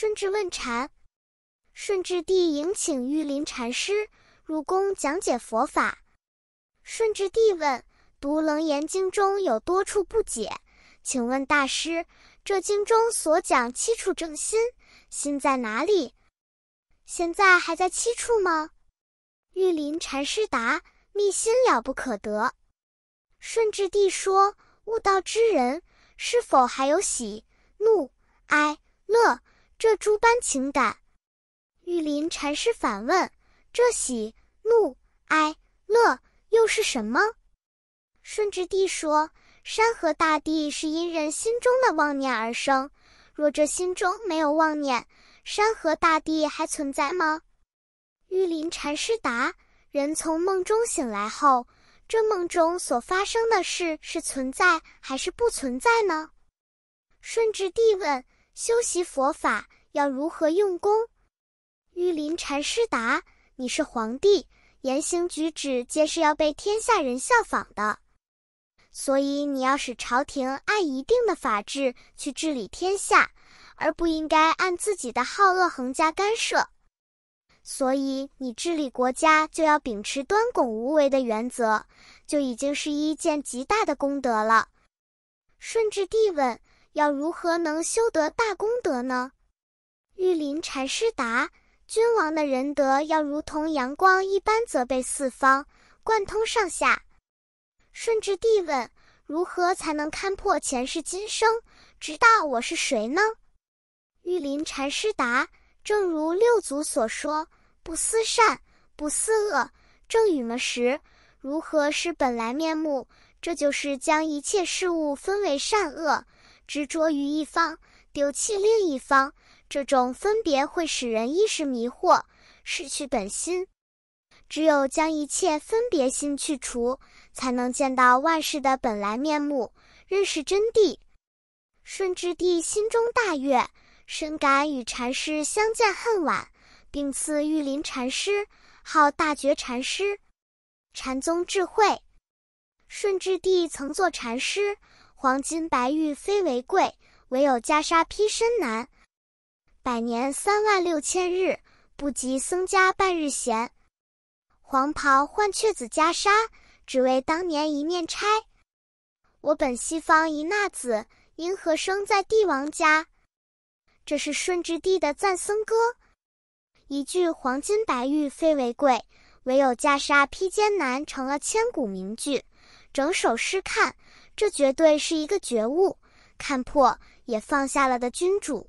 顺治问禅，顺治帝迎请玉林禅师入宫讲解佛法。顺治帝问：“读《楞严经》中有多处不解，请问大师，这经中所讲七处正心，心在哪里？现在还在七处吗？”玉林禅师答：“密心了不可得。”顺治帝说：“悟道之人，是否还有喜、怒、哀、乐？”这诸般情感，玉林禅师反问：“这喜、怒、哀、乐又是什么？”顺治帝说：“山河大地是因人心中的妄念而生，若这心中没有妄念，山河大地还存在吗？”玉林禅师答：“人从梦中醒来后，这梦中所发生的事是存在还是不存在呢？”顺治帝问：“修习佛法。”要如何用功？玉林禅师答：“你是皇帝，言行举止皆是要被天下人效仿的，所以你要使朝廷按一定的法制去治理天下，而不应该按自己的好恶横加干涉。所以你治理国家就要秉持端拱无为的原则，就已经是一件极大的功德了。”顺治帝问：“要如何能修得大功德呢？”玉林禅师答：君王的仁德要如同阳光一般，泽被四方，贯通上下。顺治帝问：如何才能看破前世今生，直到我是谁呢？玉林禅师答：正如六祖所说，不思善，不思恶，正与么时，如何是本来面目？这就是将一切事物分为善恶，执着于一方。丢弃另一方，这种分别会使人意识迷惑，失去本心。只有将一切分别心去除，才能见到万事的本来面目，认识真谛。顺治帝心中大悦，深感与禅师相见恨晚，并赐玉林禅师号大觉禅师。禅宗智慧。顺治帝曾做禅师，黄金白玉非为贵。唯有袈裟披身难，百年三万六千日，不及僧家半日闲。黄袍换却紫袈裟，只为当年一面钗。我本西方一纳子，因何生在帝王家？这是顺治帝的赞僧歌。一句“黄金白玉非为贵，唯有袈裟披肩难”成了千古名句。整首诗看，这绝对是一个觉悟。看破也放下了的君主。